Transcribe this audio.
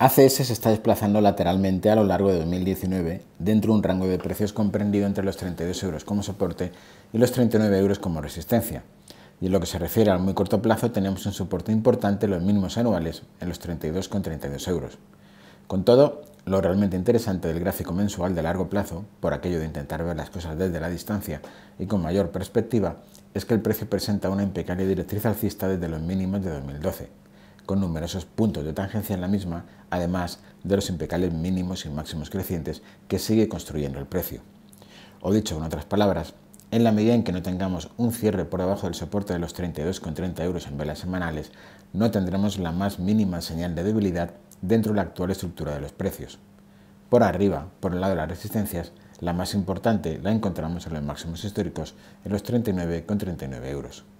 ACS se está desplazando lateralmente a lo largo de 2019 dentro de un rango de precios comprendido entre los 32 euros como soporte y los 39 euros como resistencia. Y en lo que se refiere al muy corto plazo tenemos un soporte importante en los mínimos anuales en los 32,32 euros. Con todo, lo realmente interesante del gráfico mensual de largo plazo, por aquello de intentar ver las cosas desde la distancia y con mayor perspectiva, es que el precio presenta una impecable directriz alcista desde los mínimos de 2012 con numerosos puntos de tangencia en la misma, además de los impecables mínimos y máximos crecientes que sigue construyendo el precio. O dicho con otras palabras, en la medida en que no tengamos un cierre por debajo del soporte de los 32,30 euros en velas semanales, no tendremos la más mínima señal de debilidad dentro de la actual estructura de los precios. Por arriba, por el lado de las resistencias, la más importante la encontramos en los máximos históricos, en los 39,39 euros.